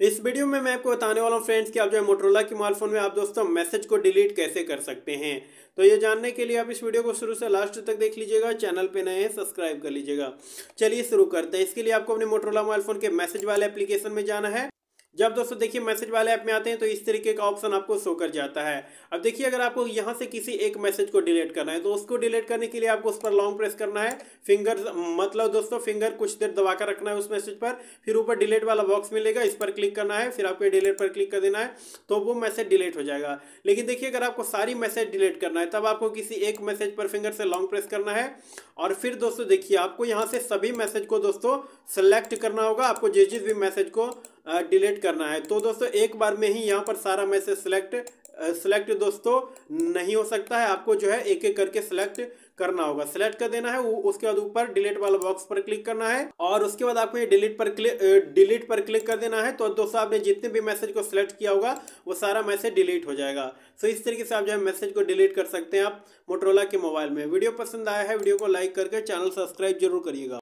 इस वीडियो में मैं आपको बताने वाला हूँ फ्रेंड्स कि आप जो है मोटरोला के मोबाइल फ़ोन में आप दोस्तों मैसेज को डिलीट कैसे कर सकते हैं तो ये जानने के लिए आप इस वीडियो को शुरू से लास्ट तक देख लीजिएगा चैनल पे नए हैं सब्सक्राइब कर लीजिएगा चलिए शुरू करते हैं इसके लिए आपको अपने मोटरोला मोबाइल फ़ोन के मैसेज वाले एप्लीकेशन में जाना है जब दोस्तों देखिए मैसेज वाले ऐप में आते हैं तो इस तरीके का ऑप्शन आपको शो कर जाता है अब देखिए अगर आपको यहाँ से किसी एक मैसेज को डिलीट करना है तो उसको डिलीट करने के लिए आपको उस पर लॉन्ग प्रेस करना है फिंगर मतलब दोस्तों फिंगर कुछ देर दबा कर रखना है उस मैसेज पर फिर ऊपर डिलीट वाला बॉक्स मिलेगा इस पर क्लिक करना है फिर आपको डिलीट पर क्लिक कर देना है तो वो मैसेज डिलीट हो जाएगा लेकिन देखिए अगर आपको सारी मैसेज डिलीट करना है तब आपको किसी एक मैसेज पर फिंगर से लॉन्ग प्रेस करना है और फिर दोस्तों देखिए आपको यहाँ से सभी मैसेज को दोस्तों सेलेक्ट करना होगा आपको जिस जिस भी मैसेज को डिलीट करना है तो दोस्तों एक बार में ही यहाँ पर सारा मैसेज सेलेक्ट सेलेक्ट दोस्तों नहीं हो सकता है आपको जो है एक एक करके सेलेक्ट करना होगा सेलेक्ट कर देना है उसके बाद ऊपर डिलीट वाला बॉक्स पर क्लिक करना है और उसके बाद आपको ये डिलीट पर क्लिक डिलीट पर क्लिक कर देना है तो दोस्तों आपने जितने भी मैसेज को सिलेक्ट किया होगा वो सारा मैसेज डिलीट हो जाएगा सो तो इस तरीके से आप जो है मैसेज को डिलीट कर सकते हैं आप मोटरोला के मोबाइल में वीडियो पसंद आया है वीडियो को लाइक करके चैनल सब्सक्राइब जरूर करिएगा